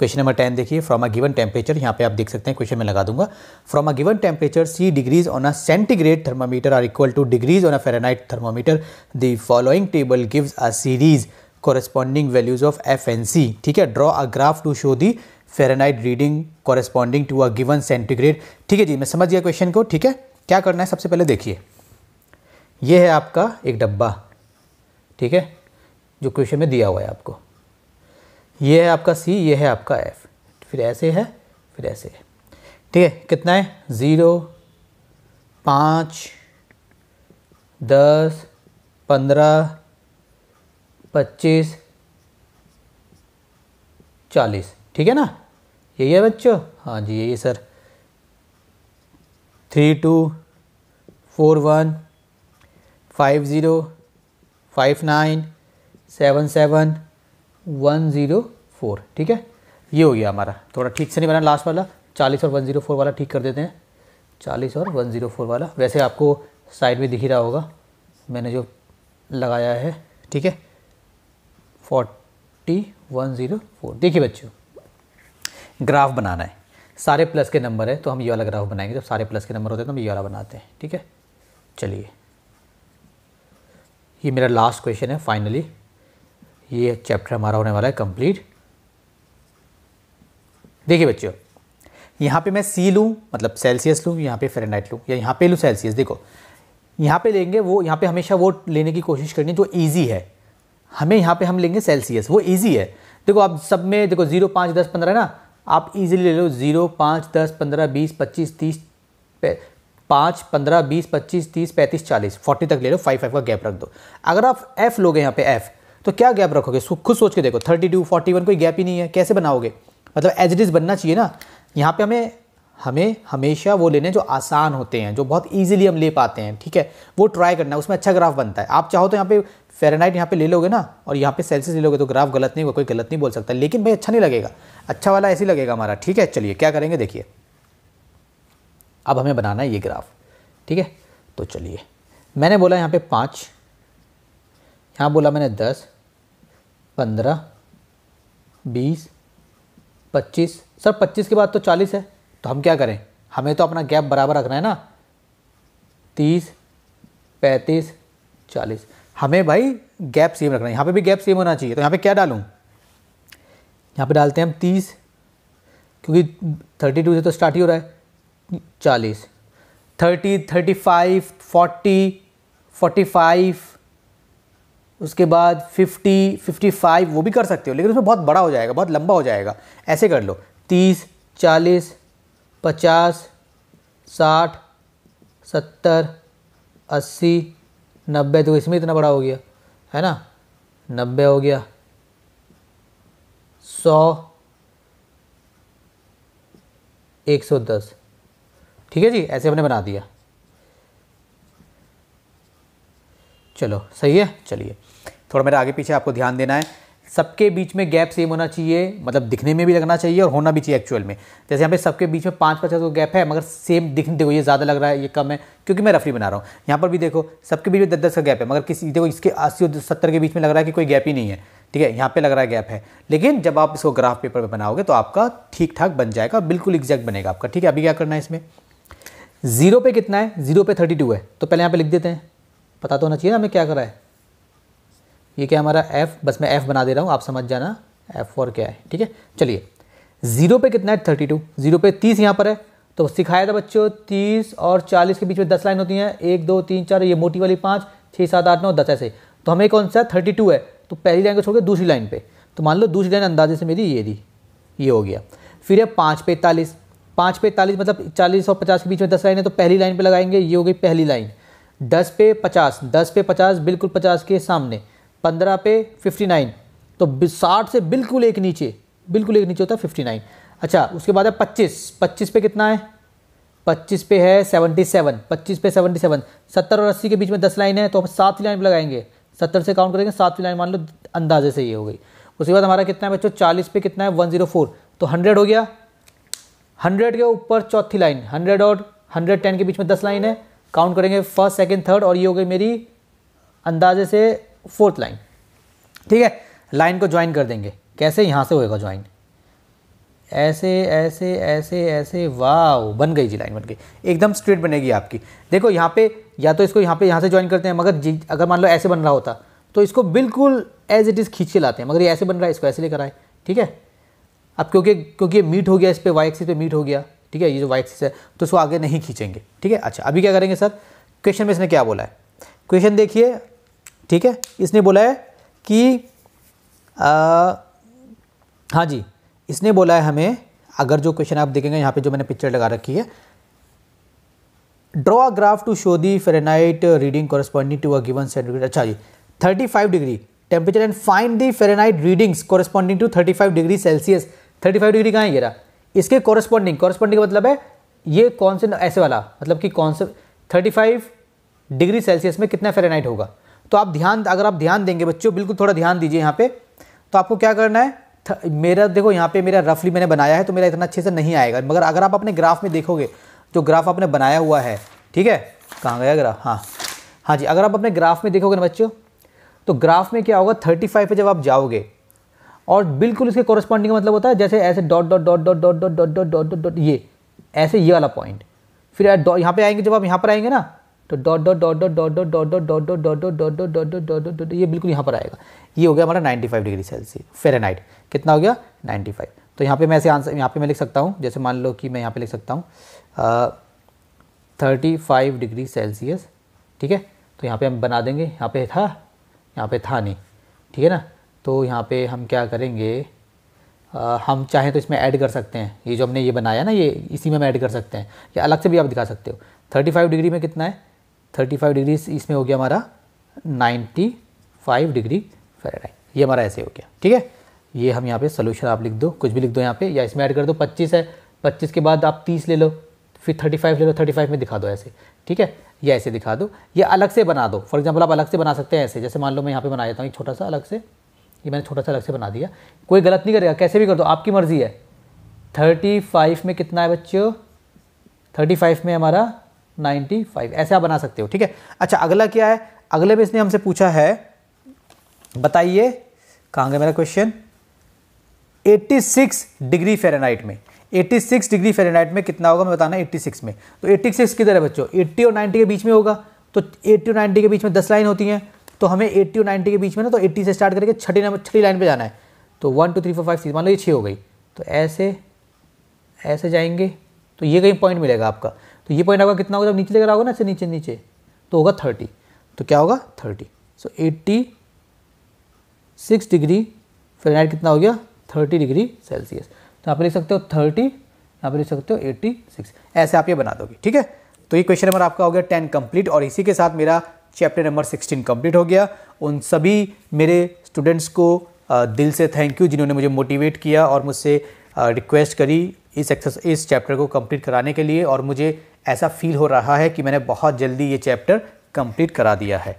question number ten देखिए from a given temperature यहाँ पे आप देख सकते हैं क्वेश्चन में लगा दूंगा from a given temperature C degrees on a centigrade thermometer are equal to degrees on a Fahrenheit thermometer the following table gives a series corresponding values of F and C ठीक है draw a graph to show the Fahrenheit reading corresponding to a given centigrade ठीक है जी मैं समझ गया question को ठीक है क्या करना है सबसे पहले देखिए यह है आपका एक डब्बा ठीक है जो क्वेश्चन में दिया हुआ है आपको ये है आपका सी ये है आपका एफ फिर ऐसे है फिर ऐसे है ठीक है कितना है ज़ीरो पाँच दस पंद्रह पच्चीस चालीस ठीक है ना यही है बच्चों हाँ जी यही sir three two four one five zero five nine seven seven one zero four ठीक है ये हो गया हमारा थोड़ा ठीक से नहीं बना लास्ट वाला चालीस और वन ज़ीरो फोर वाला ठीक कर देते हैं चालीस और वन ज़ीरो फोर वाला वैसे आपको साइड में दिख ही रहा होगा मैंने जो लगाया है ठीक है फोर्टी वन ज़ीरो फोर देखिए बच्चों ग्राफ बनाना है सारे प्लस के नंबर है तो हम ये वाला ग्राफ बनाएंगे जब सारे प्लस के नंबर होते हैं तो हम ये वाला बनाते हैं ठीक है चलिए ये मेरा लास्ट क्वेश्चन है फाइनली ये चैप्टर हमारा होने वाला है कंप्लीट देखिए बच्चों यहाँ पे मैं सी लूँ मतलब सेल्सियस लूँ यहाँ पे फेरेनहाइट लूँ या यहाँ पे लूँ सेल्सियस देखो यहाँ पे लेंगे वो यहाँ पे हमेशा वो लेने की कोशिश करनी जो ईजी है हमें यहाँ पे हम लेंगे सेल्सियस वो ईजी है देखो आप सब में देखो जीरो पाँच दस पंद्रह ना आप इजीली ले लो जीरो पाँच दस पंद्रह बीस पच्चीस तीस पाँच पंद्रह बीस पच्चीस तीस पैंतीस चालीस फोर्टी तक ले लो फाइव फाइव का गैप रख दो अगर आप एफ़ लोगे यहाँ पे एफ़ तो क्या गैप रखोगे खुद सोच के देखो थर्टी टू फोर्टी वन कोई गैप ही नहीं है कैसे बनाओगे मतलब एज इट इज़ बनना चाहिए ना यहाँ पे हमें हमें हमेशा वो लेने जो आसान होते हैं जो बहुत ईजिली हम ले पाते हैं ठीक है वो ट्राई करना उसमें अच्छा ग्राफ बनता है आप चाहो तो यहाँ पे फेरेनाइट यहाँ पे ले लोगे ना और यहाँ पे सेल्सियस ले लोगे तो ग्राफ गलत नहीं होगा कोई गलत नहीं बोल सकता लेकिन भाई अच्छा नहीं लगेगा अच्छा वाला ऐसे लगेगा हमारा ठीक है चलिए क्या करेंगे देखिए अब हमें बनाना है ये ग्राफ ठीक है तो चलिए मैंने बोला यहाँ पर पाँच यहाँ बोला मैंने दस पंद्रह बीस पच्चीस सर पच्चीस के बाद तो चालीस है तो हम क्या करें हमें तो अपना गैप बराबर रखना है ना तीस पैंतीस चालीस हमें भाई गैप सेम रखना है यहाँ पे भी गैप सेम होना चाहिए तो यहाँ पे क्या डालूँ यहाँ पे डालते हैं हम तीस क्योंकि थर्टी टू से तो स्टार्ट ही हो रहा है चालीस thirty thirty five forty forty five उसके बाद 50, 55 वो भी कर सकते हो लेकिन उसमें बहुत बड़ा हो जाएगा बहुत लंबा हो जाएगा ऐसे कर लो 30, 40, 50, 60, 70, 80, 90 तो इसमें इतना बड़ा हो गया है ना 90 हो गया 100, 110 ठीक है जी ऐसे हमने बना दिया चलो सही है चलिए थोड़ा मेरा आगे पीछे आपको ध्यान देना है सबके बीच में गैप सेम होना चाहिए मतलब दिखने में भी लगना चाहिए और होना भी चाहिए एक्चुअल में जैसे यहाँ पे सबके बीच में पाँच पचास का गैप है मगर सेम दिख देखो ये ज़्यादा लग रहा है ये कम है क्योंकि मैं रफरी बना रहा हूँ यहाँ पर भी देखो सबके बीच में दस दस का गैप है मगर किसी देखो इसके अस्सी और सत्तर के बीच में लग रहा है कि कोई गैप ही नहीं है ठीक है यहाँ पे लग रहा है गैप है लेकिन जब आप इसको ग्राफ पेपर में बनाओगे तो आपका ठीक ठाक बन जाएगा बिल्कुल एग्जैक्ट बनेगा आपका ठीक है अभी क्या करना है इसमें जीरो पे कितना है जीरो पे थर्टी टू है तो पहले यहाँ पे लिख देते हैं पता तो होना चाहिए ना हमें क्या करा है ये क्या हमारा एफ़ बस मैं एफ़ बना दे रहा हूँ आप समझ जाना एफ़ और क्या है ठीक है चलिए ज़ीरो पे कितना है थर्टी टू ज़ीरो पे तीस यहाँ पर है तो सिखाया था बच्चों तीस और चालीस के बीच में दस लाइन होती हैं एक दो तीन चार ये मोटी वाली पाँच छः सात आठ नौ दस ऐसे तो हमें कौन सा थर्टी टू है तो पहली लाइन को छोड़ के दूसरी लाइन पर तो मान लो दूसरी लाइन अंदाजे से मेरी ये दी ये हो गया फिर है पाँच पैंतालीस पाँच पैंतालीस मतलब चालीस और पचास के बीच में दस लाइन है तो पहली लाइन पर लगाएंगे ये हो गई पहली लाइन दस पे पचास दस पे पचास बिल्कुल पचास के सामने पंद्रह पे फिफ्टी नाइन तो साठ से बिल्कुल एक नीचे बिल्कुल एक नीचे होता है फिफ्टी नाइन अच्छा उसके बाद है पच्चीस पच्चीस पे कितना है पच्चीस पे है सेवनटी सेवन पच्चीस पे सेवेंटी सेवन सत्तर और अस्सी के बीच में दस लाइन है तो हम सातवीं लाइन लगाएंगे सत्तर से काउंट करेंगे सातवीं लाइन मान लो अंदाजे से ये हो गई उसके बाद हमारा कितना है बच्चों चालीस पे कितना है वन जीरो फोर तो हंड्रेड हो गया हंड्रेड के ऊपर चौथी लाइन हंड्रेड और हंड्रेड टेन के बीच में दस लाइन है काउंट करेंगे फर्स्ट सेकेंड थर्ड और ये हो गई मेरी अंदाजे से फोर्थ लाइन ठीक है लाइन को ज्वाइन कर देंगे कैसे यहाँ से होएगा ज्वाइन ऐसे ऐसे ऐसे ऐसे वाह बन गई जी लाइन बन गई एकदम स्ट्रेट बनेगी आपकी देखो यहाँ पे या तो इसको यहाँ पे यहाँ से ज्वाइन करते हैं मगर अगर मान लो ऐसे बन रहा होता तो इसको बिल्कुल एज इट इज़ खींच के लाते हैं मगर ये ऐसे बन रहा है इसको ऐसे लेकर आए ठीक है अब क्योंकि क्योंकि ये मीट हो गया इस पर वाई एक्सिस पे मीट हो गया ठीक है ये जो वाई एक्सिस है तो इसको आगे नहीं खींचेंगे ठीक है अच्छा अभी क्या करेंगे सर क्वेश्चन में इसने क्या बोला है क्वेश्चन देखिए ठीक है इसने बोला है कि आ, हाँ जी इसने बोला है हमें अगर जो क्वेश्चन आप देखेंगे यहाँ पे जो मैंने पिक्चर लगा रखी है draw a graph to show the Fahrenheit reading corresponding to a given centigrade अच्छा जी 35 degree temperature and find the Fahrenheit readings corresponding to 35 degree Celsius 35 degree कहाँ है ये इसके कॉरस्पॉन्डिंग कॉरस्पॉन्डिंग का मतलब है ये कौन से ऐसे वाला मतलब कि कौन से थर्टी फाइव डिग्री सेल्सियस में कितना फेरेनाइट होगा तो आप ध्यान अगर आप ध्यान देंगे बच्चों बिल्कुल थोड़ा ध्यान दीजिए यहाँ पे तो आपको क्या करना है थ, मेरा देखो यहाँ पे मेरा रफली मैंने बनाया है तो मेरा इतना अच्छे से नहीं आएगा मगर अगर आप अपने ग्राफ में देखोगे जो ग्राफ आपने बनाया हुआ है ठीक है कहाँ गया ग्राफ हाँ हाँ जी अगर आप अपने ग्राफ में देखोगे ना बच्चों तो ग्राफ में क्या होगा थर्टी फाइव पर जब आप जाओगे और बिल्कुल इसके कॉरस्पॉन्डिंग मतलब होता है जैसे ऐसे dot dot dot dot dot dot dot dot dot dot dot ये ऐसे ये वाला पॉइंट फिर यहाँ पे आएंगे जब आप यहाँ पर आएंगे ना तो dot dot dot dot dot dot dot dot dot dot dot dot dot dot dot dot dot dot ये बिल्कुल यहाँ पर आएगा ये हो गया हमारा 95 डिग्री सेल्सियस फेरेनहाइट कितना हो गया 95 तो यहाँ पे मैं ऐसे आंसर यहाँ पे मैं लिख सकता हूँ जैसे मान लो कि मैं यहाँ पे लिख सकता हूँ थर्टी फाइव डिग्री सेल्सियस ठीक है तो यहाँ पे हम बना देंगे यहाँ पे था यहाँ पे था नहीं ठीक है ना तो यहाँ पे हम क्या करेंगे आ, हम चाहें तो इसमें ऐड कर सकते हैं ये जो हमने ये बनाया ना ये इसी में हम ऐड कर सकते हैं या अलग से भी आप दिखा सकते हो 35 डिग्री में कितना है 35 डिग्री इसमें हो गया हमारा 95 डिग्री फेरेनाइट ये हमारा ऐसे हो गया ठीक है ये हम यहाँ पे सोल्यूशन आप लिख दो कुछ भी लिख दो यहाँ पे या इसमें ऐड कर दो पच्चीस है पच्चीस के बाद आप तीस ले लो फिर थर्टी ले लो थर्टी में दिखा दो ऐसे ठीक है या ऐसे दिखा दो या अलग से बना दो फॉर एग्जाम्पल आप अलग से बना सकते हैं ऐसे जैसे मान लो मैं यहाँ पर बना देता हूँ एक छोटा सा अलग से ये मैंने छोटा सा अलग से बना दिया कोई गलत नहीं करेगा कैसे भी कर दो आपकी मर्ज़ी है थर्टी फाइव में कितना है बच्चों थर्टी फाइव में हमारा नाइन्टी फाइव ऐसे आप बना सकते हो ठीक है अच्छा अगला क्या है अगले में इसने हमसे पूछा है बताइए कहाँ गया मेरा क्वेश्चन 86 डिग्री फेरेनाइट में 86 डिग्री फ़ारेनहाइट में कितना होगा मैं बताना 86 में तो 86 किधर है बच्चों 80 और 90 के बीच में होगा तो 80 और 90 के बीच में 10 लाइन होती हैं तो हमें एट्टी और नाइन्टी के बीच में ना तो एट्टी से स्टार्ट करके छठी नंबर छठी लाइन पर जाना है तो one two three four five six मान लो ये छः हो गई तो ऐसे ऐसे जाएंगे तो ये कहीं पॉइंट मिलेगा आपका तो ये पॉइंट आपका कितना होगा जब नीचे लेकर आओगे ना ऐसे नीचे नीचे तो होगा थर्टी तो क्या होगा thirty so eighty six degree Fahrenheit कितना हो गया थर्टी डिग्री सेल्सियस तो आप लिख सकते हो थर्टी आप लिख सकते हो एट्टी सिक्स ऐसे आप ये बना दोगे ठीक है तो ये क्वेश्चन नंबर आपका हो गया टेन कंप्लीट और इसी के साथ मेरा चैप्टर नंबर 16 कंप्लीट हो गया उन सभी मेरे स्टूडेंट्स को दिल से थैंक यू जिन्होंने मुझे मोटिवेट किया और मुझसे रिक्वेस्ट करी इस एक्सरस इस चैप्टर को कंप्लीट कराने के लिए और मुझे ऐसा फील हो रहा है कि मैंने बहुत जल्दी ये चैप्टर कंप्लीट करा दिया है